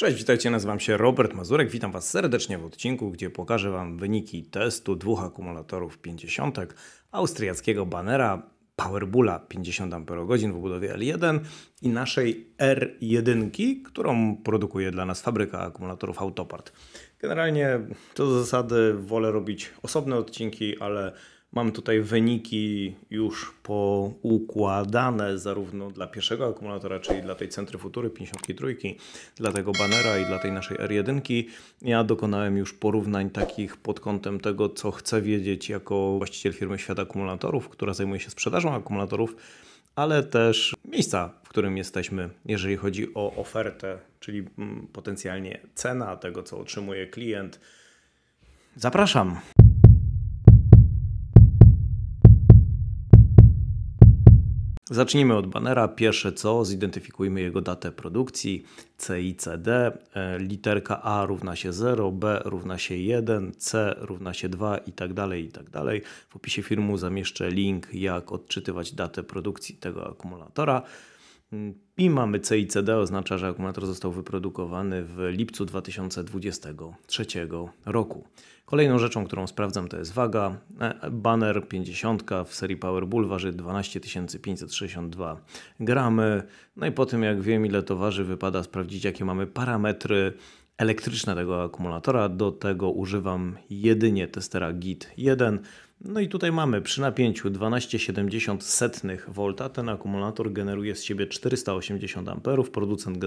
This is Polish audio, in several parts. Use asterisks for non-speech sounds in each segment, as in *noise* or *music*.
Cześć, witajcie, nazywam się Robert Mazurek, witam Was serdecznie w odcinku, gdzie pokażę Wam wyniki testu dwóch akumulatorów 50 austriackiego banera Powerbulla 50 Ah w obudowie L1 i naszej R1, którą produkuje dla nas fabryka akumulatorów Autopart. Generalnie co do zasady wolę robić osobne odcinki, ale Mam tutaj wyniki już poukładane zarówno dla pierwszego akumulatora, czyli dla tej centryfutury 53, dla tego banera i dla tej naszej R1. Ja dokonałem już porównań takich pod kątem tego, co chcę wiedzieć jako właściciel firmy Świat Akumulatorów, która zajmuje się sprzedażą akumulatorów, ale też miejsca, w którym jesteśmy, jeżeli chodzi o ofertę, czyli mm, potencjalnie cena tego, co otrzymuje klient. Zapraszam. Zacznijmy od banera. Pierwsze co, zidentyfikujmy jego datę produkcji C i CD. E, literka A równa się 0, B równa się 1, C równa się 2 i tak dalej, i tak dalej. W opisie filmu zamieszczę link, jak odczytywać datę produkcji tego akumulatora. I mamy CICD, oznacza, że akumulator został wyprodukowany w lipcu 2023 roku. Kolejną rzeczą, którą sprawdzam, to jest waga. E, banner 50 w serii Bull waży 12 562 gramy. No i po tym, jak wiem, ile to waży, wypada sprawdzić, jakie mamy parametry elektryczne tego akumulatora. Do tego używam jedynie testera GIT 1. No i tutaj mamy przy napięciu 12,70 V ten akumulator generuje z siebie 480 A, producent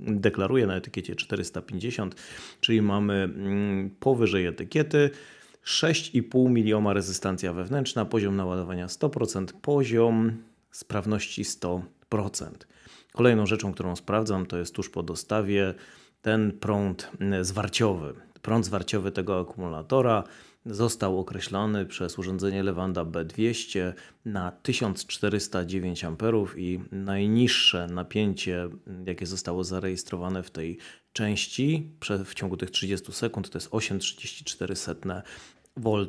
deklaruje na etykiecie 450, czyli mamy mm, powyżej etykiety 6,5 milioma rezystancja wewnętrzna, poziom naładowania 100%, poziom sprawności 100%. Kolejną rzeczą, którą sprawdzam, to jest tuż po dostawie ten prąd mm, zwarciowy. Prąd zwarciowy tego akumulatora został określony przez urządzenie Lewanda B200 na 1409 A i najniższe napięcie, jakie zostało zarejestrowane w tej części w ciągu tych 30 sekund to jest 8,34 V.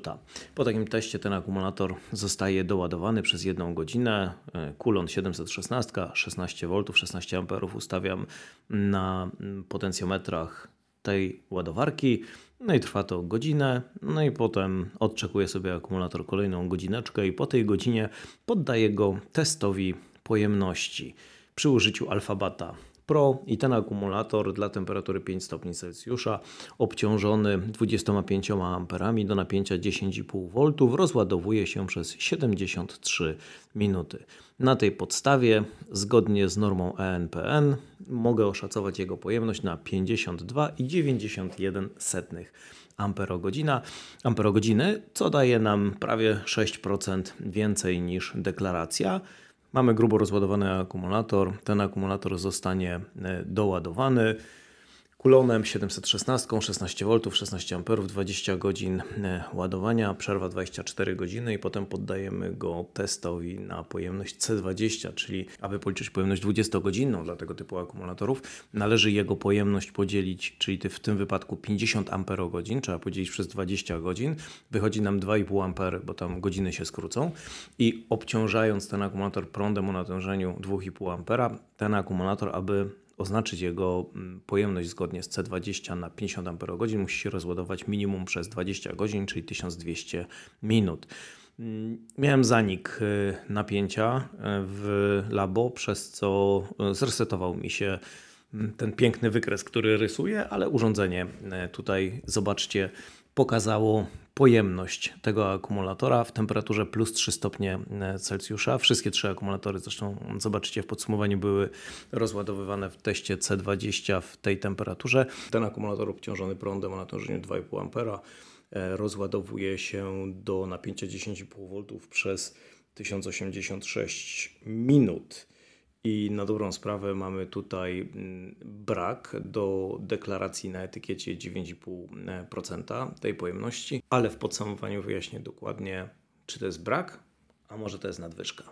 Po takim teście ten akumulator zostaje doładowany przez jedną godzinę. Kulon 716, 16 V, 16 A ustawiam na mm, potencjometrach tej ładowarki. No i trwa to godzinę, no i potem odczekuję sobie akumulator kolejną godzineczkę i po tej godzinie poddaję go testowi pojemności przy użyciu alfabata. Pro i ten akumulator dla temperatury 5 stopni Celsjusza obciążony 25 amperami do napięcia 10,5 V rozładowuje się przez 73 minuty. Na tej podstawie zgodnie z normą ENPN mogę oszacować jego pojemność na 52,91 amperogodzina, amperogodziny, co daje nam prawie 6% więcej niż deklaracja. Mamy grubo rozładowany akumulator. Ten akumulator zostanie e, doładowany kulonem 716, 16 V, 16 A, 20 godzin e, ładowania, przerwa 24 godziny i potem poddajemy go testowi na pojemność C20, czyli aby policzyć pojemność 20-godzinną dla tego typu akumulatorów, należy jego pojemność podzielić, czyli w tym wypadku 50 Ah, trzeba podzielić przez 20 godzin, wychodzi nam 2,5 A, bo tam godziny się skrócą i obciążając ten akumulator prądem o natężeniu 2,5 A, ten akumulator, aby oznaczyć jego mm, pojemność zgodnie z C20 na 50 Ah, musi się rozładować minimum przez 20 godzin, czyli 1200 minut. Mm, miałem zanik y, napięcia y, w labo, przez co y, zresetował mi się mm, ten piękny wykres, który rysuję, ale urządzenie tutaj zobaczcie pokazało pojemność tego akumulatora w temperaturze plus 3 stopnie e, Celsjusza. Wszystkie trzy akumulatory, zresztą zobaczycie w podsumowaniu, były rozładowywane w teście C20 w tej temperaturze. Ten akumulator obciążony prądem o natężeniu 2,5 A e, rozładowuje się do napięcia 10,5 V przez 1086 minut. I na dobrą sprawę mamy tutaj mm, brak do deklaracji na etykiecie 9,5% tej pojemności, ale w podsumowaniu wyjaśnię dokładnie, czy to jest brak, a może to jest nadwyżka.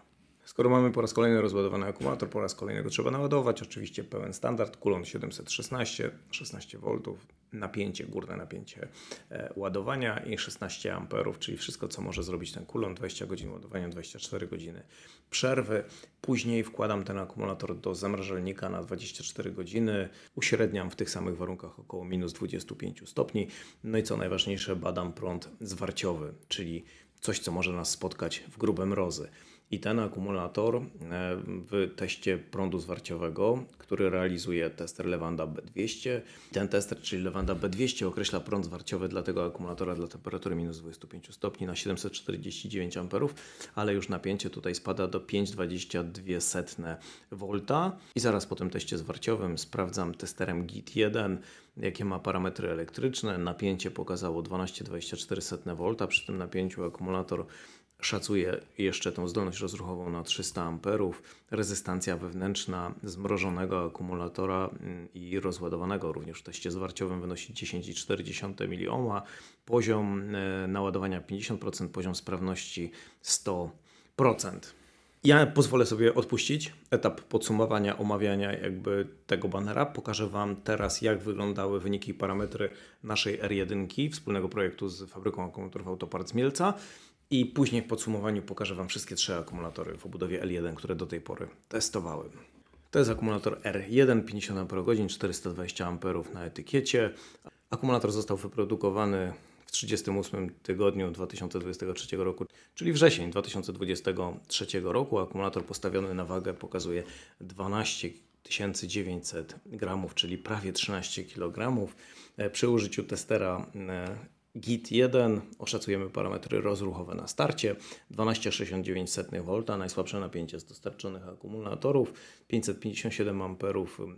Skoro mamy po raz kolejny rozładowany akumulator, po raz kolejny go trzeba naładować. Oczywiście pełen standard, kulon 716, 16V, napięcie, górne napięcie e, ładowania i 16 amperów, czyli wszystko co może zrobić ten kulon, 20 godzin ładowania, 24 godziny przerwy. Później wkładam ten akumulator do zamrażalnika na 24 godziny, uśredniam w tych samych warunkach około minus 25 stopni. No i co najważniejsze, badam prąd zwarciowy, czyli coś co może nas spotkać w grube mrozy. I ten akumulator e, w teście prądu zwarciowego, który realizuje tester Lewanda B200, ten tester, czyli Lewanda B200 określa prąd zwarciowy dla tego akumulatora dla temperatury minus 25 stopni na 749 A, ale już napięcie tutaj spada do 5,22 V. I zaraz po tym teście zwarciowym sprawdzam testerem GIT1, jakie ma parametry elektryczne. Napięcie pokazało 12,24 V, przy tym napięciu akumulator Szacuje jeszcze tą zdolność rozruchową na 300 amperów. Rezystancja wewnętrzna zmrożonego akumulatora mm, i rozładowanego również w teście zwarciowym wynosi 10,4 miliohma. Poziom e, naładowania 50%, poziom sprawności 100%. Ja pozwolę sobie odpuścić etap podsumowania, omawiania jakby tego banera. Pokażę Wam teraz, jak wyglądały wyniki i parametry naszej R1, wspólnego projektu z fabryką akumulatorów Autoparts Mielca. I później w podsumowaniu pokażę Wam wszystkie trzy akumulatory w obudowie L1, które do tej pory testowałem. To jest akumulator R1 50 Ah, 420 Ah na etykiecie. Akumulator został wyprodukowany w 38 tygodniu 2023 roku, czyli wrzesień 2023 roku. Akumulator postawiony na wagę pokazuje 12 900 gramów, czyli prawie 13 kg. E, przy użyciu testera e, Git 1 oszacujemy parametry rozruchowe na starcie 12,69 V, najsłabsze napięcie z dostarczonych akumulatorów 557 A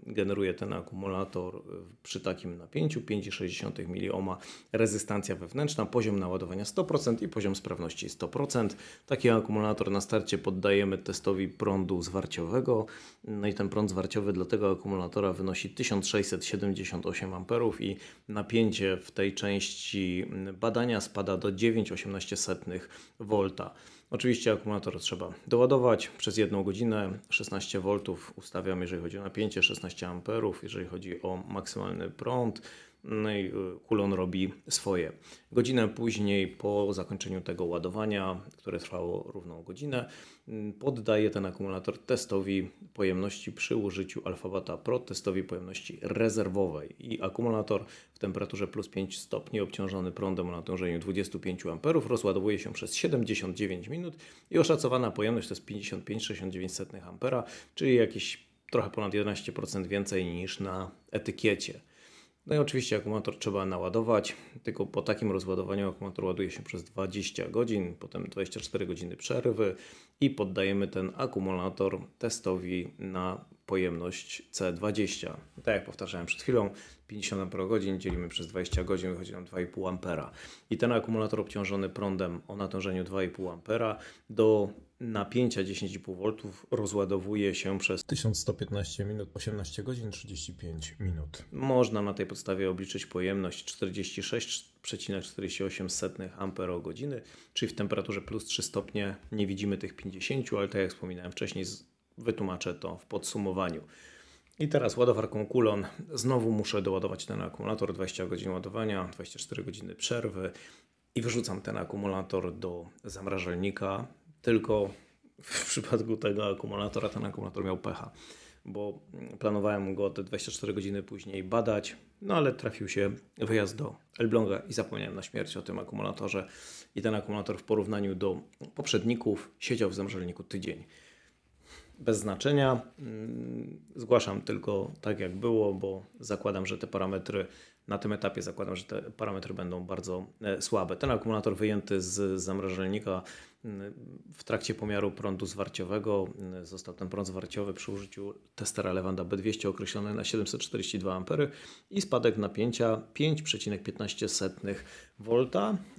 generuje ten akumulator przy takim napięciu 5,6 miliohma rezystancja wewnętrzna, poziom naładowania 100% i poziom sprawności 100%. Taki akumulator na starcie poddajemy testowi prądu zwarciowego no i ten prąd zwarciowy dla tego akumulatora wynosi 1678 A i napięcie w tej części badania spada do 9,18 V. Oczywiście akumulator trzeba doładować przez jedną godzinę. 16 V ustawiam, jeżeli chodzi o napięcie, 16 A, jeżeli chodzi o maksymalny prąd. No i y, kulon robi swoje. Godzinę później, po zakończeniu tego ładowania, które trwało równą godzinę, mm, poddaje ten akumulator testowi pojemności przy użyciu Alphabata Pro, testowi pojemności rezerwowej. I akumulator w temperaturze plus 5 stopni, obciążony prądem o natężeniu 25 A, rozładowuje się przez 79 minut i oszacowana pojemność to jest 55,69 A, czyli jakieś trochę ponad 11% więcej niż na etykiecie. No i oczywiście akumulator trzeba naładować, tylko po takim rozładowaniu akumulator ładuje się przez 20 godzin, potem 24 godziny przerwy i poddajemy ten akumulator testowi na pojemność C20. No tak jak powtarzałem przed chwilą, 50 Ah dzielimy przez 20 godzin, wychodzi nam 2,5 Ampera. I ten akumulator obciążony prądem o natężeniu 2,5 Ampera do napięcia 10,5 V rozładowuje się przez 1115 minut, 18 godzin 35 minut. Można na tej podstawie obliczyć pojemność 46,48 Ah, czyli w temperaturze plus 3 stopnie nie widzimy tych 50, ale tak jak wspominałem wcześniej, Wytłumaczę to w podsumowaniu. I teraz ładowarką kulon. Znowu muszę doładować ten akumulator, 20 godzin ładowania, 24 godziny przerwy i wyrzucam ten akumulator do zamrażalnika. Tylko w *laughs* przypadku tego akumulatora ten akumulator miał pecha, bo planowałem go te 24 godziny później badać, no ale trafił się wyjazd do Elbląga i zapomniałem na śmierć o tym akumulatorze. I ten akumulator w porównaniu do poprzedników siedział w zamrażalniku tydzień bez znaczenia. Mm, zgłaszam tylko tak, jak było, bo zakładam, że te parametry na tym etapie zakładam, że te parametry będą bardzo e, słabe. Ten akumulator wyjęty z zamrażalnika w trakcie pomiaru prądu zwarciowego y, został ten prąd zwarciowy przy użyciu testera Lewanda B200 określony na 742 A i spadek napięcia 5,15 V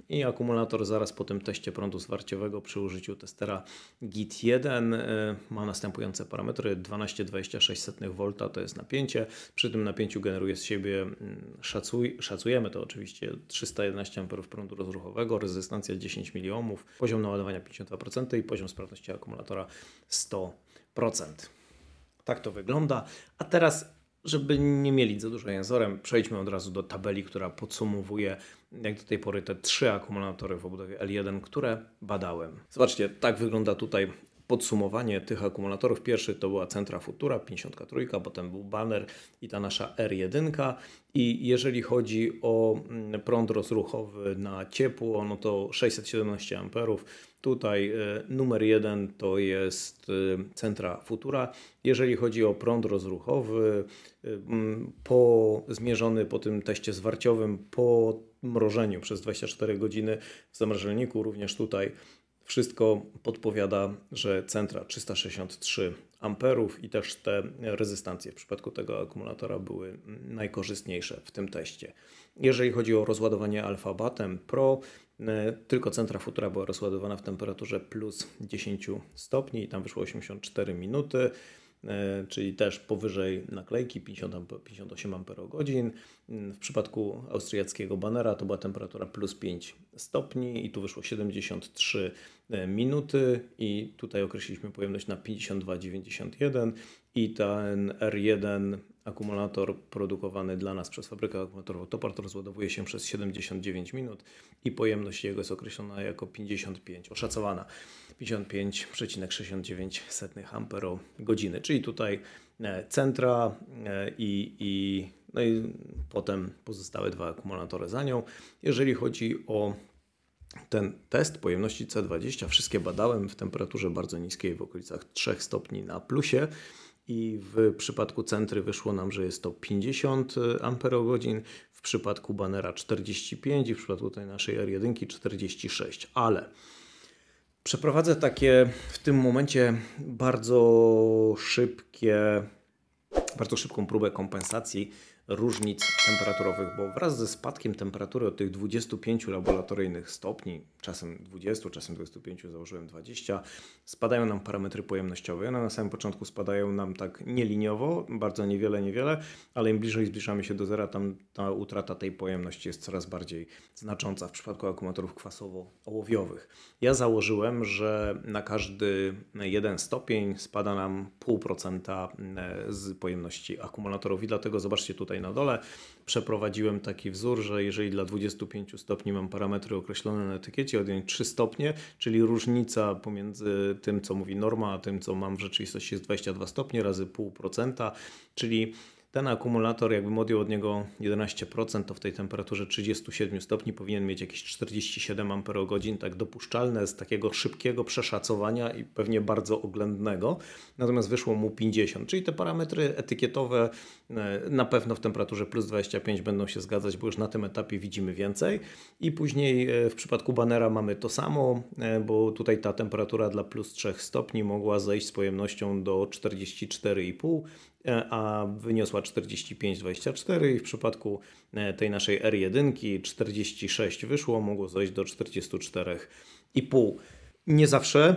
i akumulator zaraz po tym teście prądu zwarciowego przy użyciu testera GIT1 y, ma następujące parametry 12,26 V to jest napięcie, przy tym napięciu generuje z siebie, mm, szacuj, szacujemy to oczywiście 311 A prądu rozruchowego, rezystancja 10 mΩ, poziom naładowania 52% i poziom sprawności akumulatora 100%. Tak to wygląda. A teraz, żeby nie mieli za dużo jęzorem, przejdźmy od razu do tabeli, która podsumowuje jak do tej pory te trzy akumulatory w obudowie L1, które badałem. Zobaczcie, tak wygląda tutaj podsumowanie tych akumulatorów. Pierwszy to była Centra Futura 53, potem był Banner i ta nasza R1. I jeżeli chodzi o mm, prąd rozruchowy na ciepło, no to 617 amperów. Tutaj e, numer jeden to jest e, Centra Futura. Jeżeli chodzi o prąd rozruchowy, e, mm, po, zmierzony po tym teście zwarciowym, po mrożeniu przez 24 godziny w zamrażalniku, również tutaj wszystko podpowiada, że centra 363 amperów i też te rezystancje w przypadku tego akumulatora były najkorzystniejsze w tym teście. Jeżeli chodzi o rozładowanie alfabatem Pro, e, tylko centra futura była rozładowana w temperaturze plus 10 stopni i tam wyszło 84 minuty e, czyli też powyżej naklejki 50, 58 amperogodzin. W przypadku austriackiego banera to była temperatura plus 5 stopni i tu wyszło 73 e, minuty i tutaj określiliśmy pojemność na 52,91 i ten R1 akumulator produkowany dla nas przez fabrykę akumulatorową Topart rozładowuje się przez 79 minut i pojemność jego jest określona jako 55, oszacowana 55,69 Ah, czyli tutaj E, centra e, i, i, no i potem pozostałe dwa akumulatory za nią. Jeżeli chodzi o ten test pojemności C20, wszystkie badałem w temperaturze bardzo niskiej, w okolicach 3 stopni na plusie i w przypadku centry wyszło nam, że jest to 50 amperogodzin, w przypadku banera 45 i w przypadku tej naszej R1 46, ale Przeprowadzę takie w tym momencie bardzo szybkie, bardzo szybką próbę kompensacji różnic temperaturowych, bo wraz ze spadkiem temperatury od tych 25 laboratoryjnych stopni, czasem 20, czasem 25, założyłem 20, spadają nam parametry pojemnościowe. One na samym początku spadają nam tak nieliniowo, bardzo niewiele, niewiele, ale im bliżej zbliżamy się do zera, tam ta utrata tej pojemności jest coraz bardziej znacząca w przypadku akumulatorów kwasowo-ołowiowych. Ja założyłem, że na każdy jeden stopień spada nam 0,5% e, z pojemności akumulatorów i dlatego zobaczcie tutaj tutaj na dole przeprowadziłem taki wzór, że jeżeli dla 25 stopni mam parametry określone na etykiecie, odjąć 3 stopnie, czyli różnica pomiędzy tym, co mówi norma, a tym, co mam w rzeczywistości jest 22 stopnie razy 0,5%, czyli ten akumulator, jakbym odjął od niego 11%, to w tej temperaturze 37 stopni powinien mieć jakieś 47 Ah, tak dopuszczalne z takiego szybkiego przeszacowania i pewnie bardzo oględnego. Natomiast wyszło mu 50, czyli te parametry etykietowe e, na pewno w temperaturze plus 25 będą się zgadzać, bo już na tym etapie widzimy więcej. I później e, w przypadku banera mamy to samo, e, bo tutaj ta temperatura dla plus 3 stopni mogła zejść z pojemnością do 44,5 E, a wyniosła 45,24 i w przypadku e, tej naszej R1 46 wyszło, mogło zejść do 44,5. Nie zawsze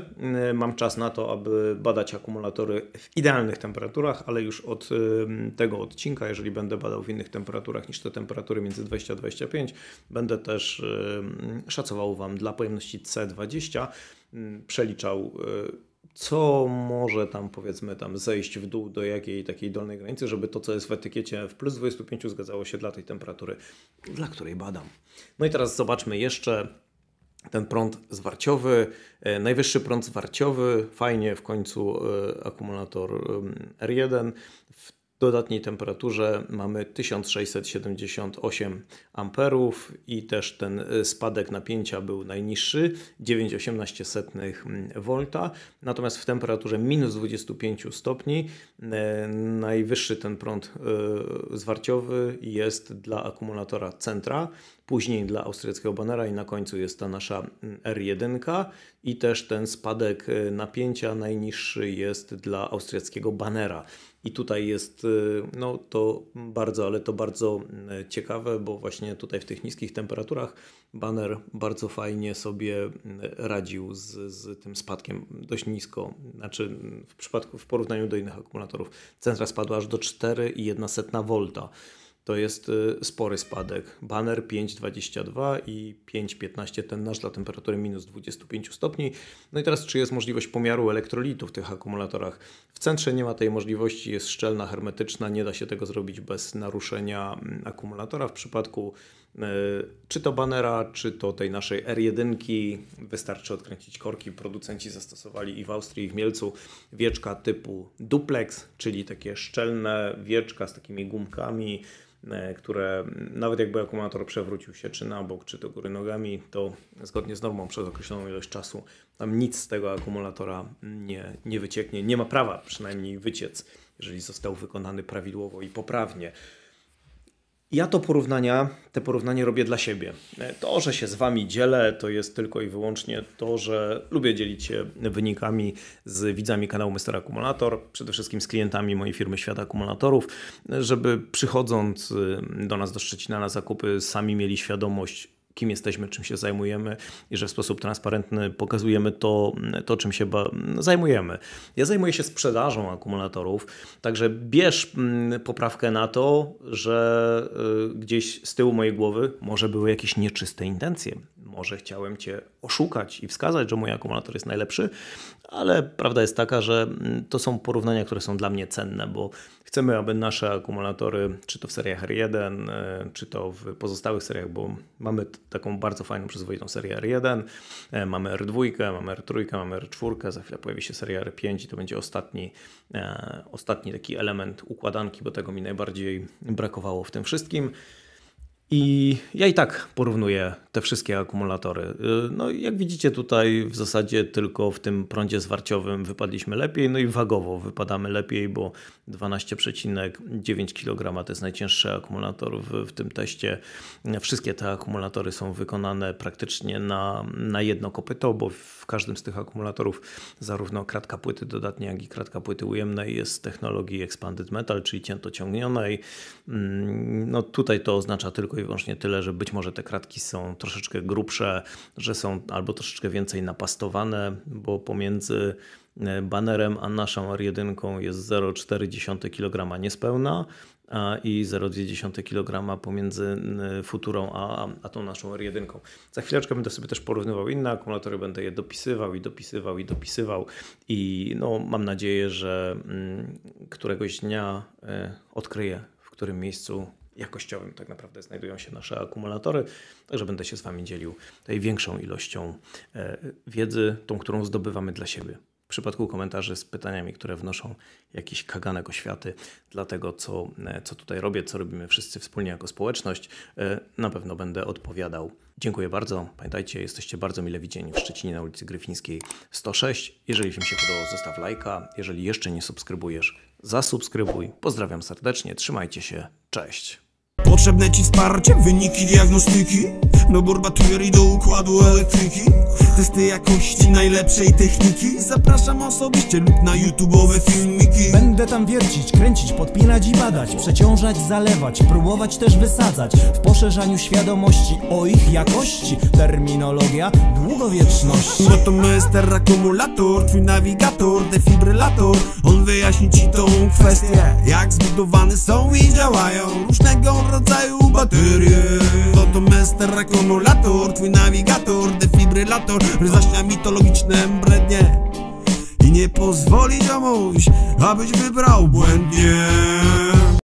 e, mam czas na to, aby badać akumulatory w idealnych temperaturach, ale już od tego odcinka, jeżeli będę badał w innych temperaturach niż te temperatury między 20 a 25, będę też szacował Wam dla pojemności C20, przeliczał co może tam powiedzmy tam zejść w dół do jakiej takiej dolnej granicy, żeby to, co jest w etykiecie w plus 25 zgadzało się dla tej temperatury, dla której badam. No i teraz zobaczmy jeszcze ten prąd zwarciowy, e, najwyższy prąd zwarciowy, fajnie w końcu e, akumulator R1 w dodatniej temperaturze mamy 1678 amperów i też ten y, spadek napięcia był najniższy 9,18 V. Mm, Natomiast w temperaturze minus 25 stopni y, najwyższy ten prąd y, zwarciowy jest dla akumulatora centra później dla austriackiego banera i na końcu jest ta nasza R1 i też ten spadek e, napięcia najniższy jest dla austriackiego banera. I tutaj jest e, no, to bardzo, ale to bardzo e, ciekawe, bo właśnie tutaj w tych niskich temperaturach banner bardzo fajnie sobie radził z, z tym spadkiem dość nisko. Znaczy w przypadku w porównaniu do innych akumulatorów centra spadła aż do 4,1 V to jest y, spory spadek. Banner 5,22 i 5,15 ten nasz dla temperatury minus 25 stopni. No i teraz czy jest możliwość pomiaru elektrolitów w tych akumulatorach? W centrze nie ma tej możliwości, jest szczelna, hermetyczna, nie da się tego zrobić bez naruszenia mm, akumulatora. W przypadku E, czy to banera, czy to tej naszej R1, wystarczy odkręcić korki. Producenci zastosowali i w Austrii, i w Mielcu wieczka typu duplex, czyli takie szczelne wieczka z takimi gumkami, e, które nawet jakby akumulator przewrócił się czy na bok, czy do góry nogami, to zgodnie z normą przez określoną ilość czasu tam nic z tego akumulatora nie, nie wycieknie. Nie ma prawa przynajmniej wyciec, jeżeli został wykonany prawidłowo i poprawnie. Ja to porównania, te porównanie robię dla siebie. To, że się z wami dzielę, to jest tylko i wyłącznie to, że lubię dzielić się wynikami z widzami kanału Mr. Akumulator, przede wszystkim z klientami mojej firmy Świat Akumulatorów, żeby przychodząc y, do nas do Szczecina na zakupy, sami mieli świadomość, kim jesteśmy, czym się zajmujemy i że w sposób transparentny pokazujemy to, to czym się zajmujemy. Ja zajmuję się sprzedażą akumulatorów, także bierz mm, poprawkę na to, że y, gdzieś z tyłu mojej głowy może były jakieś nieczyste intencje. Może chciałem Cię oszukać i wskazać, że mój akumulator jest najlepszy, ale prawda jest taka, że mm, to są porównania, które są dla mnie cenne, bo chcemy, aby nasze akumulatory, czy to w seriach R1, y, czy to w pozostałych seriach, bo mamy taką bardzo fajną, przyzwoitą serię R1, e, mamy R2, mamy R3, mamy R4, za chwilę pojawi się seria R5 i to będzie ostatni, e, ostatni taki element układanki, bo tego mi najbardziej brakowało w tym wszystkim. I ja i tak porównuję te wszystkie akumulatory. Y, no jak widzicie tutaj w zasadzie tylko w tym prądzie zwarciowym wypadliśmy lepiej, no i wagowo wypadamy lepiej, bo 12,9 kg to jest najcięższy akumulator w, w, tym teście. Wszystkie te akumulatory są wykonane praktycznie na, na jedno kopyto, bo w każdym z tych akumulatorów zarówno kratka płyty dodatniej, jak i kratka płyty ujemnej jest technologii Expanded Metal, czyli cięto ciągnionej. Mm, no tutaj to oznacza tylko i wyłącznie tyle, że być może te kratki są troszeczkę grubsze, że są albo troszeczkę więcej napastowane, bo pomiędzy e, banerem a naszą R1 jest 0,4 kg niespełna i 0,2 kg pomiędzy e, futurą a, a tą naszą R1. Za chwileczkę będę sobie też porównywał inne akumulatory, będę je dopisywał i dopisywał i dopisywał i no, mam nadzieję, że mm, któregoś dnia e, odkryję, w którym miejscu jakościowym tak naprawdę znajdują się nasze akumulatory. Także będę się z Wami dzielił tej większą ilością e, wiedzy, tą, którą zdobywamy dla siebie. W przypadku komentarzy z pytaniami, które wnoszą jakiś kaganek oświaty dla tego, co, e, co tutaj robię, co robimy wszyscy wspólnie jako społeczność, e, na pewno będę odpowiadał. Dziękuję bardzo. Pamiętajcie, jesteście bardzo mile widziani w Szczecinie na ulicy Gryfińskiej 106. Jeżeli film się podobał, zostaw lajka. Jeżeli jeszcze nie subskrybujesz, zasubskrybuj. Pozdrawiam serdecznie, trzymajcie się, cześć. Potrzebne Ci wsparcie, wyniki diagnostyki? No burbatujer i do układu elektryki Testy jakości najlepszej techniki Zapraszam osobiście lub na YouTube'owe filmiki Będę tam wiercić, kręcić, podpinać i badać Przeciążać, zalewać, próbować też wysadzać W poszerzaniu świadomości o ich jakości Terminologia długowieczności No to Master akumulator, twój nawigator, defibrylator On wyjaśni ci tą kwestię Jak zbudowane są i działają Różnego rodzaju baterie No to akumulator symulator Twój nawigator, defibrylator Zaśnia mitologiczne brednie I nie pozwoli ziomuś, abyś wybrał błędnie